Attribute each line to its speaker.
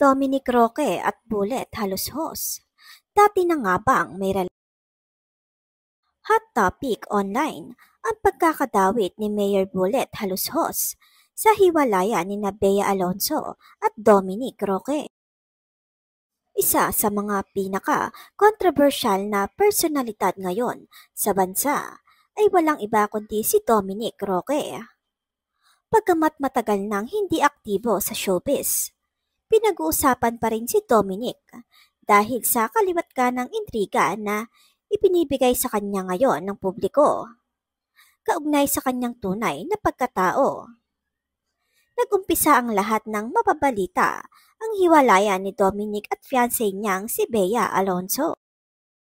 Speaker 1: Dominic Roque at Bullet halos hos. Dati na nga ba ang may Hot topic online, ang pagkakadawit ni Mayor Bullet halos hos sa hiwalaya ni Nabea Alonso at Dominic Roque. Isa sa mga pinaka-controversial na personalidad ngayon sa bansa ay walang iba kundi si Dominic Roque. Pagkamat matagal nang hindi aktibo sa showbiz, pinag-uusapan pa rin si Dominic dahil sa kaliwat ka ng intriga na ipinibigay sa kanya ngayon ng publiko. Kaugnay sa kanyang tunay na pagkatao. Nagumpisa ang lahat ng mapabalita ang hiwalayan ni Dominic at fiancé niyang si Bea Alonso.